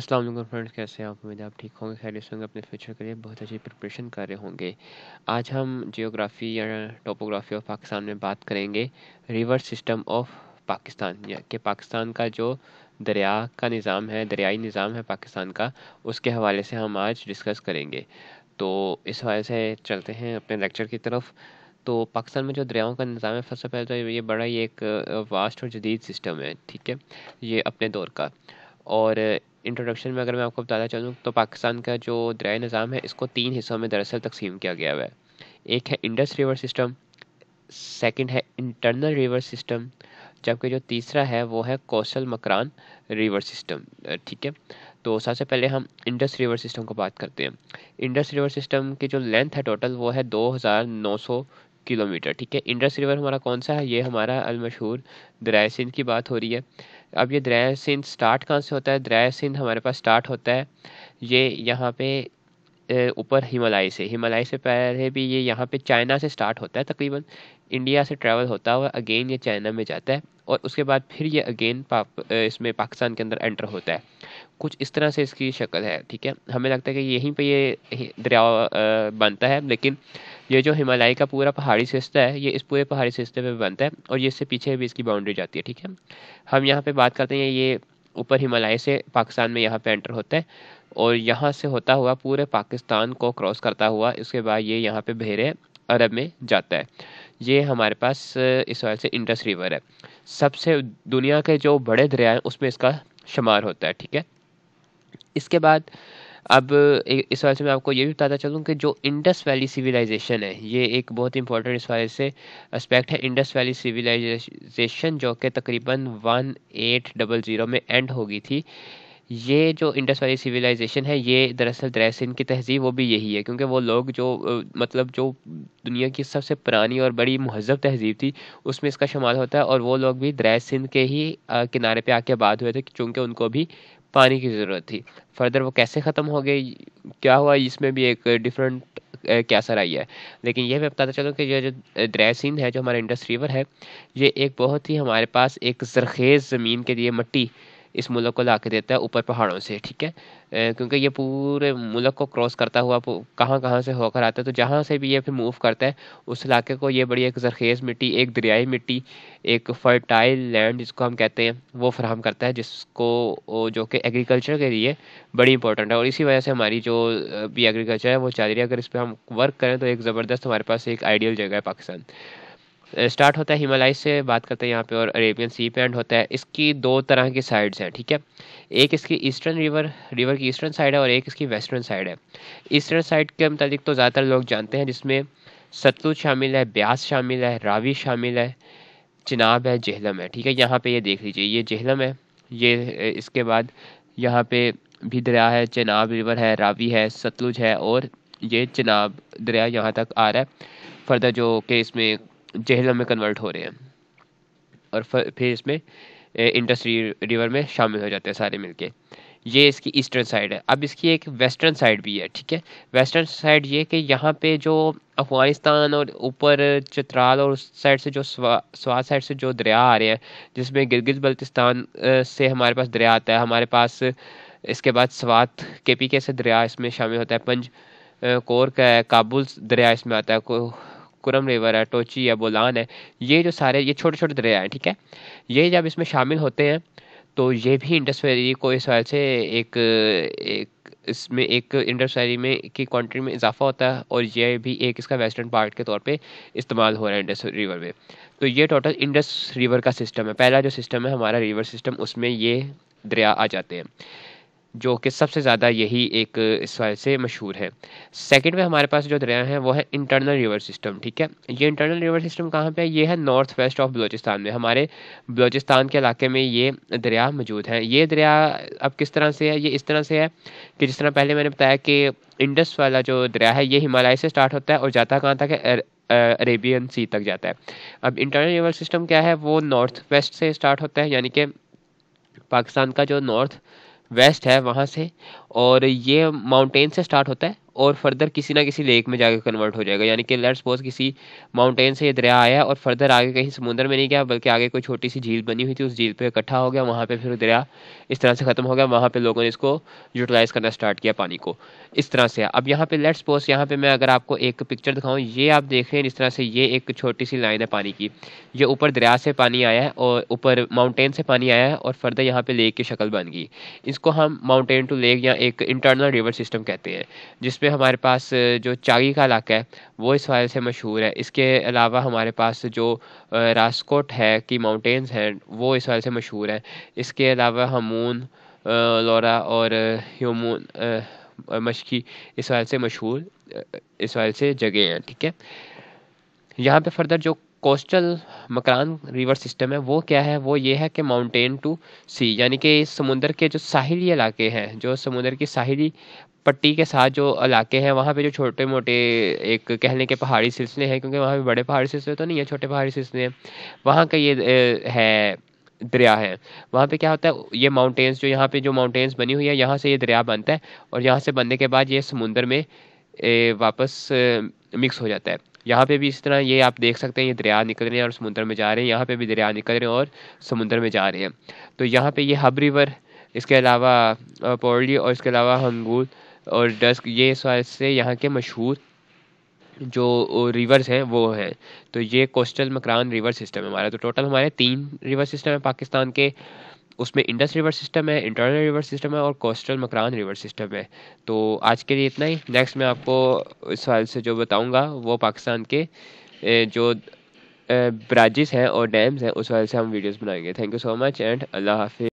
अस्सलाम वालेकुम फ्रेंड्स कैसे हैं आप उम्मीद आप ठीक होंगे खैर होंगे अपने फ्यूचर के लिए बहुत अच्छी प्रिपरेशन कर रहे होंगे आज हम जियोग्राफी या टोपोग्राफी ऑफ पाकिस्तान में बात करेंगे रिवर सिस्टम ऑफ पाकिस्तान या कि पाकिस्तान का जो दरिया का निज़ाम है दरियाई निज़ाम है पाकिस्तान का उसके हवाले से हम आज डिस्कस करेंगे तो इस हवाले से चलते हैं अपने लेक्चर की तरफ तो पाकिस्तान में जो दरियाओं का निज़ाम है सबसे पहले तो ये बड़ा ही एक वास्ट और जदीद सिस्टम है ठीक है ये अपने दौर का और इंट्रोडक्शन में अगर मैं आपको बताना चाहूँ तो पाकिस्तान का जो दरिया निज़ाम है इसको तीन हिस्सों में दरअसल तकसीम किया गया हुआ है एक है इंडस रिवर सिस्टम सेकंड है इंटरनल रिवर सिस्टम जबकि जो तीसरा है वो है कोसल मकरान रिवर सिस्टम ठीक है तो सबसे पहले हम इंडस रिवर सिस्टम को बात करते हैं इंडस रिवर सिस्टम की जो लेंथ है टोटल वो है 2900 किलोमीटर ठीक है इंडस रिवर हमारा कौन सा है ये हमारा अलमशहूर दराय सिंध की बात हो रही है अब ये द्रय सिंध स्टार्ट कहाँ से होता है द्रय सिंध हमारे पास स्टार्ट होता है ये यहाँ पे ऊपर हिमालय से हिमालय से पहले भी ये यहाँ पे चाइना से स्टार्ट होता है तकरीबन इंडिया से ट्रैवल होता हुआ अगेन ये चाइना में जाता है और उसके बाद फिर ये अगेन पाक इसमें पाकिस्तान के अंदर एंटर होता है कुछ इस तरह से इसकी शक्ल है ठीक है हमें लगता है कि यहीं पे ये दरिया बनता है लेकिन ये जो हिमालय का पूरा पहाड़ी सिस्ता है ये इस पूरे पहाड़ी सिस्ते पर बनता है और ये इससे पीछे भी इसकी बाउंड्री जाती है ठीक है हम यहाँ पे बात करते हैं ये ऊपर हिमालय से पाकिस्तान में यहाँ पे एंटर होता है और यहाँ से होता हुआ पूरे पाकिस्तान को क्रॉस करता हुआ इसके बाद ये यहाँ पे बहरे अरब में जाता है ये हमारे पास इस वाले से इंडस रिवर है सबसे दुनिया के जो बड़े दरिया हैं उसमें इसका शुमार होता है ठीक है इसके बाद अब इस वाले से मैं आपको ये भी बताता चलूँ कि जो इंडस वैली सिविलाइजेशन है ये एक बहुत इंपॉर्टेंट इस वाले से एस्पेक्ट है इंडस वैली सिविलाइजेशन जो कि तकरीबन वन एट डबल ज़ीरो में एंड हो गई थी ये जो इंडस वैली सिविलाइजेशन है ये दरअसल द्रैसिन की तहजीब वो भी यही है क्योंकि वो लोग जो मतलब जो दुनिया की सबसे पुरानी और बड़ी महजब तहजीब थी उसमें इसका शुमार होता है और वो लोग भी द्रैसिन के ही किनारे पे आके आबाद हुए थे क्योंकि उनको भी पानी की ज़रूरत थी फर्दर वो कैसे ख़त्म हो गई क्या हुआ इसमें भी एक डिफरेंट क्या सर आई है लेकिन यह मैं बताता चलूँ कि यह जो ड्रेसिन है जो हमारा इंडस्ट रिवर है ये एक बहुत ही हमारे पास एक जरखेज़ ज़मीन के लिए मट्टी इस मुल्क को ला के देता है ऊपर पहाड़ों से ठीक है क्योंकि ये पूरे मुल्क को क्रॉस करता हुआ कहाँ कहाँ से होकर आता है तो जहाँ से भी ये फिर मूव करता है उस इलाके को ये बड़ी एक जरखेज़ मिट्टी एक दरियाई मिट्टी एक फर्टाइल लैंड जिसको हम कहते हैं वो फ्राहम करता है जिसको जो कि एग्रीकल्चर के लिए बड़ी इंपॉर्टेंट है और इसी वजह से हमारी जो भी एग्रीकल्चर है वो चल रही है अगर इस पर हम वर्क करें तो एक ज़बरदस्त हमारे पास एक आइडियल जगह है पाकिस्तान स्टार्ट होता है हिमालय से बात करते हैं यहाँ पे और अरेबियन सी पे एंड होता है इसकी दो तरह की साइड्स हैं ठीक है एक इसकी ईस्टर्न रिवर रिवर की ईस्टर्न साइड है और एक इसकी वेस्टर्न साइड है ईस्टर्न साइड के मतलब तो ज़्यादातर लोग जानते हैं जिसमें सतलुज शामिल है ब्यास शामिल है रावी शामिल है चिनाब है जहलम है ठीक है यहाँ पर ये देख लीजिए ये जहलम है ये इसके बाद यहाँ पर भी दरिया है चिनाब रिवर है रावी है सतलुज है और ये चिनाब दरिया यहाँ तक आ रहा है फर्दर जो कि इसमें जेहलम में कन्वर्ट हो रहे हैं और फिर इसमें इंडस रिवर में शामिल हो जाते हैं सारे मिलके ये इसकी ईस्टर्न साइड है अब इसकी एक वेस्टर्न साइड भी है ठीक है वेस्टर्न साइड ये कि यहाँ पे जो अफगानिस्तान और ऊपर चित्राल और उस साइड से जो स्वा स्वाद साइड से जो दरिया आ रहे हैं जिसमें गिलगित बल्तिस्तान से हमारे पास दरिया आता है हमारे पास इसके बाद स्वात के पी के से दरिया इसमें शामिल होता है पंज कोर का है काबुल दरिया इसमें आता है कुरम रिवर है टोची है बोलान है ये जो सारे ये छोटे छोटे दरिया हैं ठीक है ये जब इसमें शामिल होते हैं तो ये भी इंडस वैली को इस वजह से एक, एक इसमें एक इंडस वैली में की क्वान्टी में इजाफा होता है और ये भी एक इसका वेस्टर्न पार्ट के तौर पे इस्तेमाल हो रहा है इंडस रिवर में तो ये टोटल इंडस रिवर का सिस्टम है पहला जो सिस्टम है हमारा रिवर सिस्टम उसमें ये दरिया आ जाते हैं जो कि सबसे ज़्यादा यही एक इस वजह से मशहूर है सेकंड में हमारे पास जो दरिया है वो है इंटरनल रिवर सिस्टम ठीक है ये इंटरनल रिवर सिस्टम कहाँ पे है ये है नॉर्थ वेस्ट ऑफ बलोचिस्तान में हमारे बलोचिस्तान के इलाके में ये दरिया मौजूद है ये दरिया अब किस तरह से है ये इस तरह से है कि जिस तरह पहले मैंने बताया कि इंडस वाला जो दरिया है ये हिमालय से स्टार्ट होता है और जाता कहाँ तक है अरेबियन सी तक जाता है अब इंटरनल रिवर सिस्टम क्या है वो नॉर्थ वेस्ट से स्टार्ट होता है यानी कि पाकिस्तान का जो नॉर्थ वेस्ट है वहाँ से और ये माउंटेन से स्टार्ट होता है और फर्दर किसी ना किसी लेक में जाकर कन्वर्ट हो जाएगा यानी कि लेट सपोज किसी माउंटेन से ये दरिया आया और फर्दर आगे कहीं समुंदर में नहीं गया बल्कि आगे कोई छोटी सी झील बनी हुई थी उस झील पर इकट्ठा हो गया वहाँ पर फिर दरिया इस तरह से ख़त्म हो गया वहाँ पर लोगों ने इसको यूटिलाइज़ करना स्टार्ट किया पानी को इस तरह से अब यहाँ पर लेट सपोज यहाँ पर मैं अगर आपको एक पिक्चर दिखाऊँ ये आप देख रहे हैं इस तरह से ये एक छोटी सी लाइन है पानी की ये ऊपर दरिया से पानी आया है और ऊपर माउंटेन से पानी आया है और फर्दर यहाँ पर लेक की शक्ल बन गई इसको हम माउंटेन टू लेक या एक इंटरनल रिवर सिस्टम कहते हैं जिसपे में हमारे पास जो चागी का इलाका है वो इस वजह से मशहूर है इसके अलावा हमारे पास जो राजकोट है की माउंटेन्स हैं वो इस वजह से मशहूर है इसके अलावा हमून लोरा और यमून मशकी इस वजह से मशहूर इस वजह से जगह हैं ठीक है यहाँ पे फर्दर जो कोस्टल मकरान रिवर सिस्टम है वो क्या है वो ये है कि माउंटेन टू सी यानी कि समुंदर के जो साहिली इलाके हैं जो समुंदर की साहिली पट्टी के साथ जो इलाके हैं वहाँ पे जो छोटे मोटे एक कहने के पहाड़ी सिलसिले हैं क्योंकि वहाँ पे बड़े पहाड़ी सिलसिले तो नहीं है छोटे पहाड़ी सिलसिले हैं वहाँ का ये है दरिया है वहाँ पे क्या होता है ये माउंटेन्स जो यहाँ पे जो माउंटेन्स बनी हुई है यहाँ से ये दरिया बनता है और यहाँ से बनने के बाद ये समुंदर में वापस मिक्स हो जाता है यहाँ पे भी इस तरह ये आप देख सकते हैं ये दरिया निकल रहे हैं और समुंदर में जा रहे हैं यहाँ पे भी दरिया निकल रहे हैं और समुद्र में जा रहे हैं तो यहाँ पे ये हब रिवर इसके अलावा पौड़ी और इसके अलावा हंगूल और डस्क ये स्वाद से यहाँ के मशहूर जो रिवर्स हैं वो हैं तो ये कोस्टल मकरान रिवर सिस्टम है हमारा तो टोटल हमारे तीन रिवर सिस्टम है पाकिस्तान के उसमें इंडस रिवर सिस्टम है इंटरनल रिवर सिस्टम है और कोस्टल मकरान रिवर सिस्टम है तो आज के लिए इतना ही नेक्स्ट मैं आपको इस साल से जो बताऊंगा वो पाकिस्तान के जो ब्राजिस हैं और डैम्स हैं उस वाले से हम वीडियोस बनाएंगे thank you so much and अल्लाह हाफि